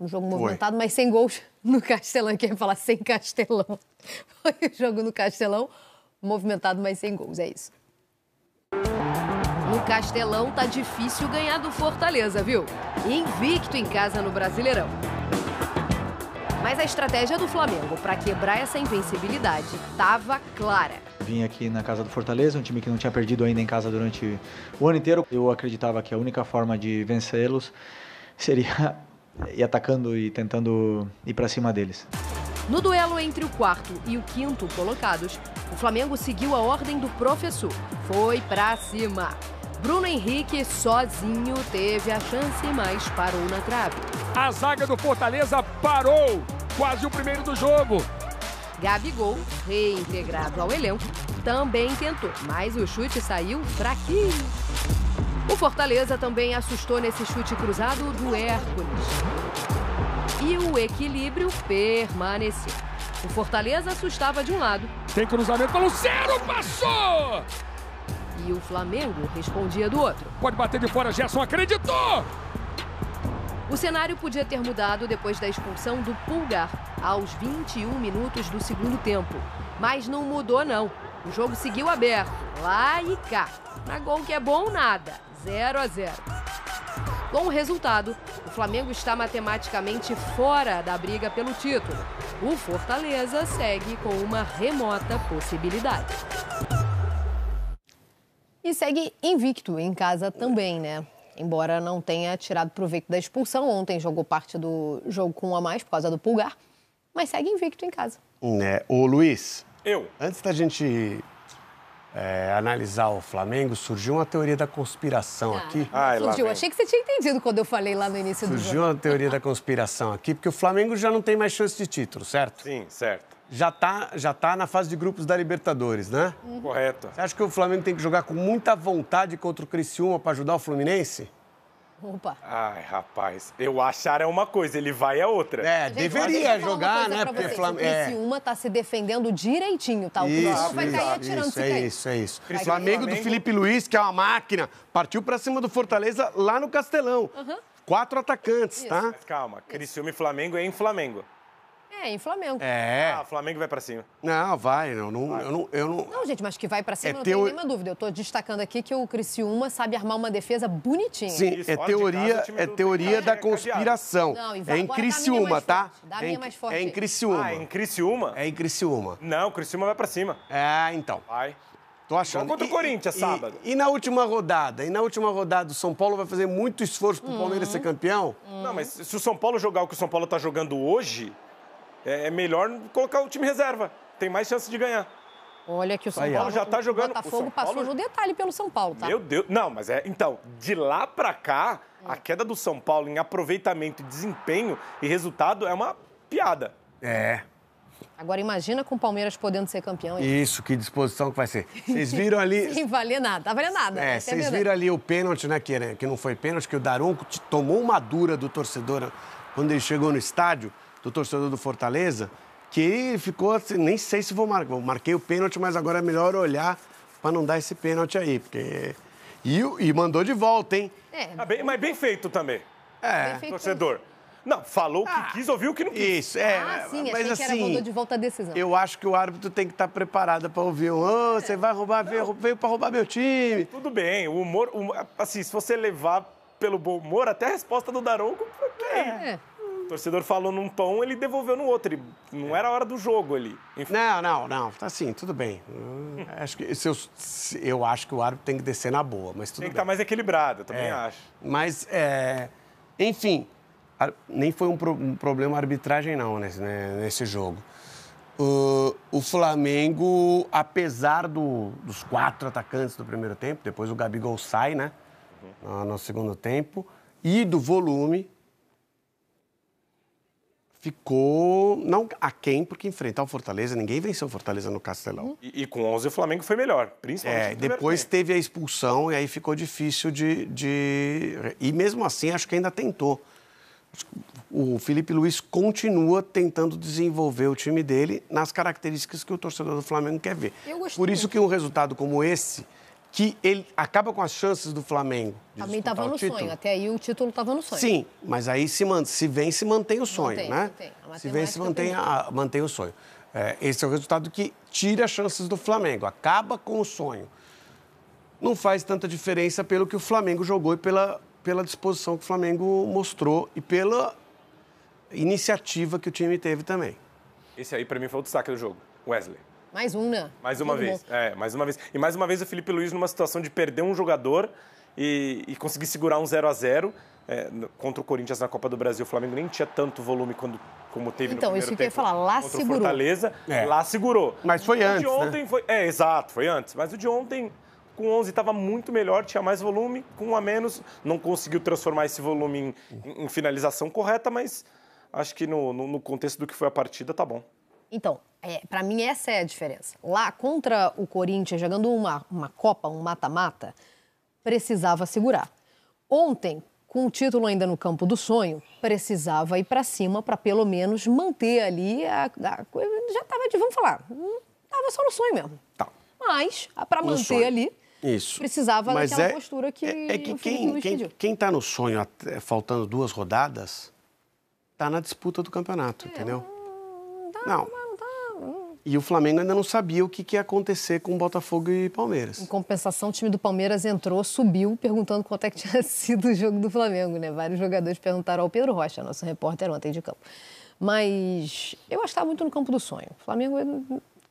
um jogo Foi. movimentado, mas sem gols no Castelão. Quem falar sem Castelão? Foi o jogo no Castelão, movimentado, mas sem gols. É isso. No Castelão tá difícil ganhar do Fortaleza, viu? Invicto em casa no Brasileirão. Mas a estratégia do Flamengo para quebrar essa invencibilidade estava clara. Vim aqui na casa do Fortaleza, um time que não tinha perdido ainda em casa durante o ano inteiro. Eu acreditava que a única forma de vencê-los seria e atacando e tentando ir para cima deles. No duelo entre o quarto e o quinto colocados, o Flamengo seguiu a ordem do professor. Foi para cima. Bruno Henrique sozinho teve a chance, mas parou na trave. A zaga do Fortaleza parou quase o primeiro do jogo. Gabigol, reintegrado ao elenco, também tentou, mas o chute saiu fraquinho. O Fortaleza também assustou nesse chute cruzado do Hércules. E o equilíbrio permaneceu. O Fortaleza assustava de um lado. Tem cruzamento para zero passou! E o Flamengo respondia do outro. Pode bater de fora, Gerson acreditou! O cenário podia ter mudado depois da expulsão do Pulgar, aos 21 minutos do segundo tempo. Mas não mudou, não. O jogo seguiu aberto, lá e cá. Na gol que é bom, nada. 0 a 0. Com o resultado, o Flamengo está matematicamente fora da briga pelo título. O Fortaleza segue com uma remota possibilidade. E segue invicto em casa também, né? Embora não tenha tirado proveito da expulsão, ontem jogou parte do jogo com um a mais por causa do pulgar, mas segue invicto em casa. É, ô Luiz, eu. Antes da gente é, analisar o Flamengo, surgiu uma teoria da conspiração ah, aqui. Ai, surgiu, achei que você tinha entendido quando eu falei lá no início surgiu do Surgiu uma teoria da conspiração aqui, porque o Flamengo já não tem mais chance de título, certo? Sim, certo. Já tá, já tá na fase de grupos da Libertadores, né? Uhum. Correto. Você acha que o Flamengo tem que jogar com muita vontade contra o Criciúma para ajudar o Fluminense? Opa. Ai, rapaz, eu achar é uma coisa, ele vai é outra. É, Gente, deveria jogar, né? Porque Flamengo. É. uma tá se defendendo direitinho, tá? O isso, vai isso, cair atirando isso, é Isso, é isso. Vai Flamengo do Felipe Luiz, que é uma máquina, partiu para cima do Fortaleza lá no Castelão. Uhum. Quatro atacantes, isso. tá? Mas calma, Criciúma e Flamengo é em Flamengo. É, em Flamengo. É. Ah, o Flamengo vai pra cima. Não, vai. Não, não, vai. Eu não, eu não... não, gente, mas que vai pra é cima, é não teo... tenho nenhuma dúvida. Eu tô destacando aqui que o Criciúma sabe armar uma defesa bonitinha. Sim, Isso, é teoria, casa, é teoria da é conspiração. Não, Ivan, é em Criciúma, tá? Dá a é minha mais forte. É em Criciúma. Ah, em Criciúma? É em Criciúma. Não, o Criciúma vai pra cima. É, então. Vai. Tô achando. contra o Corinthians, e, sábado. E, e, na última rodada? E na última rodada, o São Paulo vai fazer muito esforço pro uhum. Palmeiras ser hum. campeão? Uhum. Não, mas se o São Paulo jogar o que o São Paulo tá jogando hoje, é, é, melhor colocar o time reserva. Tem mais chance de ganhar. Olha que o São Paulo já está jogando. Botafogo o Botafogo passou Paulo... no detalhe pelo São Paulo, tá? Meu Deus, não, mas é. Então, de lá para cá, é. a queda do São Paulo em aproveitamento, desempenho e resultado é uma piada. É. Agora imagina com o Palmeiras podendo ser campeão. Isso, que disposição que vai ser. Vocês viram ali. Sem valer nada, tá valendo nada. É, é vocês viram ali o pênalti, né, que, né, que não foi pênalti, que o Darunco tomou uma dura do torcedor né, quando ele chegou no estádio do torcedor do Fortaleza, que ficou assim, nem sei se vou marcar. Marquei o pênalti, mas agora é melhor olhar para não dar esse pênalti aí, porque. E, e mandou de volta, hein? É. Ah, bem, mas bem feito também. É. feito torcedor. Não, falou o que ah, quis, ouviu o que não quis. Isso, é. Ah, sim, mas assim, que era assim, mandou de volta a decisão. Eu acho que o árbitro tem que estar tá preparado para ouvir oh, você vai roubar, veio, veio para roubar meu time. Tudo bem, o humor, assim, se você levar pelo bom humor, até a resposta do Daronco, é. é. O torcedor falou num tom, ele devolveu no outro. Ele, não era a hora do jogo ali. Enfim. Não, não, não. Tá assim, tudo bem. Eu hum, acho que, se eu, se eu, acho que o árbitro tem que descer na boa, mas tudo Tem que estar tá mais equilibrado, eu também é. acho. Mas, é, enfim, nem foi um, pro, um problema arbitragem, não, nesse, né, nesse jogo. Uh, o Flamengo, apesar do, dos quatro atacantes do primeiro tempo, depois o Gabigol sai, né? No, no segundo tempo, e do volume, ficou não a quem porque enfrentar o Fortaleza ninguém venceu o Fortaleza no Castelão e, e com 11 o Flamengo foi melhor principalmente é, depois tempo. teve a expulsão e aí ficou difícil de, de e mesmo assim acho que ainda tentou o Felipe Luiz continua tentando desenvolver o time dele nas características que o torcedor do Flamengo quer ver por isso que um resultado como esse que ele acaba com as chances do Flamengo. Também estava no título. sonho, até aí o título estava no sonho. Sim, mas aí se, man, se vem, se mantém o sonho, mantém, né? Mantém. Se vem, se mantém, a, mantém o sonho. É, esse é o resultado que tira as chances do Flamengo, acaba com o sonho. Não faz tanta diferença pelo que o Flamengo jogou e pela, pela disposição que o Flamengo mostrou e pela iniciativa que o time teve também. Esse aí, para mim, foi o destaque do jogo, Wesley. Mais um, né? Mais uma vez. Bom. É, mais uma vez. E mais uma vez o Felipe Luiz numa situação de perder um jogador e, e conseguir segurar um 0 a 0 é, contra o Corinthians na Copa do Brasil, o Flamengo nem tinha tanto volume quando, como teve então, no primeiro tempo. Então, isso que eu ia falar, lá segurou. Fortaleza, é. lá segurou. Mas foi o antes, de né? ontem né? foi, é, exato, foi antes, mas o de ontem com 11 estava muito melhor, tinha mais volume, com um a menos, não conseguiu transformar esse volume em, em finalização correta, mas acho que no, no, no contexto do que foi a partida, tá bom. Então, é, para mim, essa é a diferença. Lá, contra o Corinthians, jogando uma, uma Copa, um mata-mata, precisava segurar. Ontem, com o título ainda no campo do sonho, precisava ir para cima para pelo menos manter ali a, coisa. Já estava de, vamos falar, estava só no sonho mesmo. Tá. Mas, para manter sonho. ali, Isso. precisava Mas daquela é, postura que. É, é que quem está no sonho, até, faltando duas rodadas, está na disputa do campeonato, é, entendeu? Não. não. E o Flamengo ainda não sabia o que, que ia acontecer com Botafogo e Palmeiras. Em compensação, o time do Palmeiras entrou, subiu, perguntando quanto é que tinha sido o jogo do Flamengo, né? Vários jogadores perguntaram ao Pedro Rocha, nosso repórter ontem de campo. Mas eu acho que está muito no campo do sonho. O Flamengo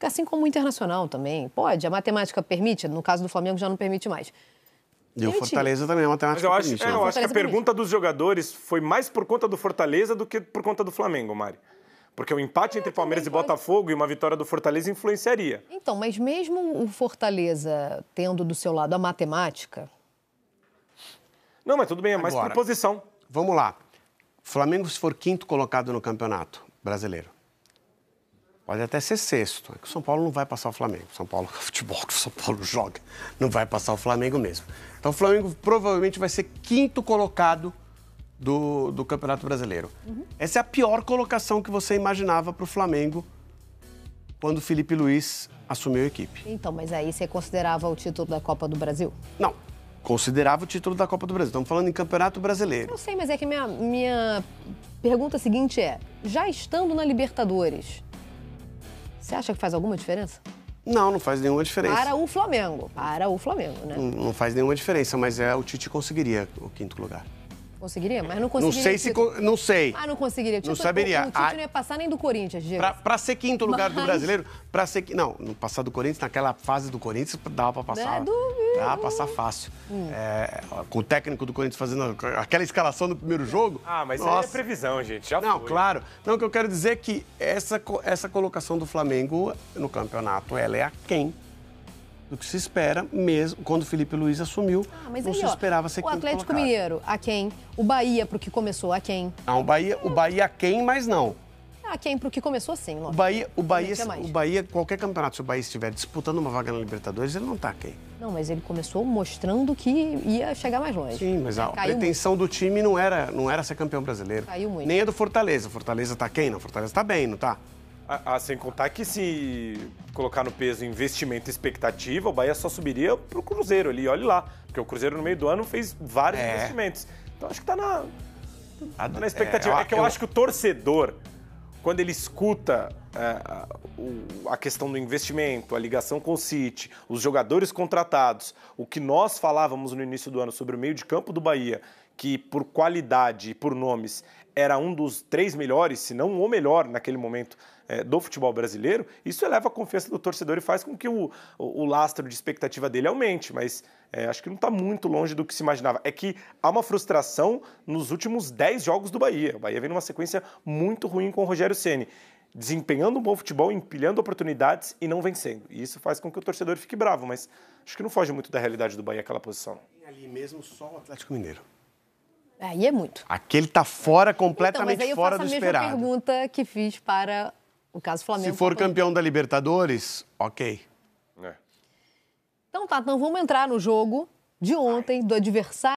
assim como o Internacional também. Pode, a matemática permite, no caso do Flamengo já não permite mais. E o Fortaleza também é uma temática Mas eu acho, é, eu acho que a pergunta dos jogadores foi mais por conta do Fortaleza do que por conta do Flamengo, Mari. Porque o um empate entre Palmeiras e Botafogo e uma vitória do Fortaleza influenciaria. Então, mas mesmo o Fortaleza tendo do seu lado a matemática. Não, mas tudo bem, é mais Agora, posição. Vamos lá. Flamengo, se for quinto colocado no campeonato brasileiro, pode até ser sexto. É que o São Paulo não vai passar o Flamengo. São Paulo é futebol que o São Paulo joga. Não vai passar o Flamengo mesmo. Então, o Flamengo provavelmente vai ser quinto colocado do, do Campeonato Brasileiro. Uhum. Essa é a pior colocação que você imaginava para o Flamengo quando Felipe Luiz assumiu a equipe. Então, mas aí você considerava o título da Copa do Brasil? Não, considerava o título da Copa do Brasil. Estamos falando em Campeonato Brasileiro. Eu sei, mas é que minha, minha pergunta seguinte é: já estando na Libertadores, você acha que faz alguma diferença? Não, não faz nenhuma diferença. Para o Flamengo. Para o Flamengo, né? Não, não faz nenhuma diferença, mas é o Tite conseguiria o quinto lugar. Conseguiria? Mas não conseguiria. Não sei se. Não sei. Ah, não conseguiria. Título, não saberia. O, título ah, não ia passar nem do Corinthians, Diego. Para ser quinto lugar Mas... do brasileiro, para ser. Não, não passar do Corinthians, naquela fase do Corinthians, dava para passar. É duvido. Dava pra passar fácil. Hum. É, com o técnico do Corinthians fazendo aquela escalação no primeiro é. jogo. Ah, mas é nossa. isso é previsão, gente. Já não, foi. claro. Não, o que eu quero dizer é que essa, essa colocação do Flamengo no campeonato, ela é a quem do que se espera, mesmo quando o Felipe Luiz assumiu. Ah, mas não aí, se ó, esperava ser O Atlético colocado. Mineiro, a quem? O Bahia, para o que começou, a quem? Não, ah, o Bahia, o Bahia a quem, mas não. A quem, para o que começou, sim, lógico. O Bahia, o Bahia, o Bahia, qualquer campeonato, se o Bahia estiver disputando uma vaga na Libertadores, ele não está quem. Não, mas ele começou mostrando que ia chegar mais longe. Sim, mas a Caiu pretensão muito. do time não era, não era ser campeão brasileiro. Caiu muito. Nem a do Fortaleza. Fortaleza está quem? Não, Fortaleza está bem, não está? Ah, ah, sem contar que se colocar no peso investimento e expectativa, o Bahia só subiria pro Cruzeiro ali, olhe lá. Porque o Cruzeiro no meio do ano fez vários é. investimentos. Então acho que tá na, tá na expectativa. É, é, que eu, eu acho que o torcedor, quando ele escuta é, a questão do investimento, a ligação com o City, os jogadores contratados, o que nós falávamos no início do ano sobre o meio de campo do Bahia, que por qualidade e por nomes era um dos três melhores, se não o melhor naquele momento é, do futebol brasileiro, isso eleva a confiança do torcedor e faz com que o, o, o lastro de expectativa dele aumente, mas é, acho que não está muito longe do que se imaginava. É que há uma frustração nos últimos 10 jogos do Bahia. O Bahia vem numa sequência muito ruim com o Rogério Ceni desempenhando um bom futebol, empilhando oportunidades e não vencendo. E isso faz com que o torcedor fique bravo, mas acho que não foge muito da realidade do Bahia aquela posição. Ali mesmo só o Atlético Mineiro. Aí é muito. Aquele tá fora, completamente então, mas aí eu fora faço do a mesma esperado. pergunta que fiz para no caso, Flamengo. Se for campeão da Libertadores, ok. É. Então tá, então vamos entrar no jogo de ontem, do adversário.